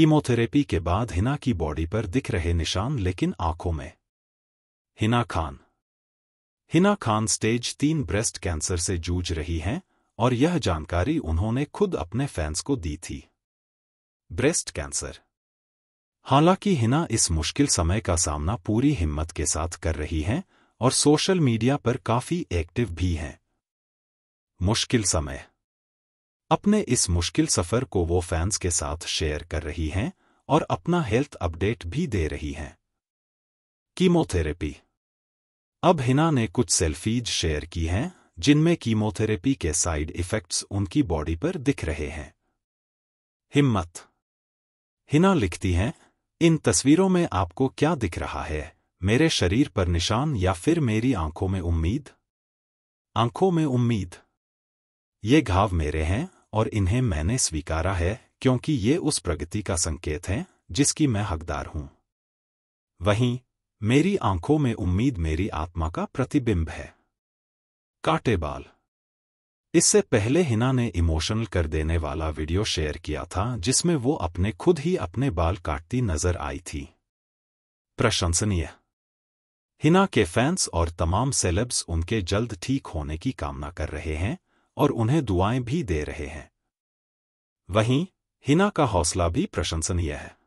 chemotherapy के बाद हिना की बॉडी पर दिख रहे निशान लेकिन आंखों में हिना खान हिना खान स्टेज तीन ब्रेस्ट कैंसर से जूझ रही हैं और यह जानकारी उन्होंने खुद अपने फैंस को दी थी ब्रेस्ट कैंसर हालांकि हिना इस मुश्किल समय का सामना पूरी हिम्मत के साथ कर रही हैं और सोशल मीडिया पर काफी एक्टिव भी हैं मुश्किल समय अपने इस मुश्किल सफ़र को वो फैंस के साथ शेयर कर रही हैं और अपना हेल्थ अपडेट भी दे रही हैं कीमोथेरेपी अब हिना ने कुछ सेल्फीज शेयर की हैं जिनमें कीमोथेरेपी के साइड इफ़ेक्ट्स उनकी बॉडी पर दिख रहे हैं हिम्मत हिना लिखती हैं इन तस्वीरों में आपको क्या दिख रहा है मेरे शरीर पर निशान या फिर मेरी आंखों में उम्मीद आंखों में उम्मीद ये घाव मेरे हैं और इन्हें मैंने स्वीकारा है क्योंकि ये उस प्रगति का संकेत हैं जिसकी मैं हकदार हूं वहीं मेरी आंखों में उम्मीद मेरी आत्मा का प्रतिबिंब है काटे बाल इससे पहले हिना ने इमोशनल कर देने वाला वीडियो शेयर किया था जिसमें वो अपने खुद ही अपने बाल काटती नजर आई थी प्रशंसनीय हिना के फैंस और तमाम सेलेब्स उनके जल्द ठीक होने की कामना कर रहे हैं और उन्हें दुआएं भी दे रहे हैं वहीं हिना का हौसला भी प्रशंसनीय है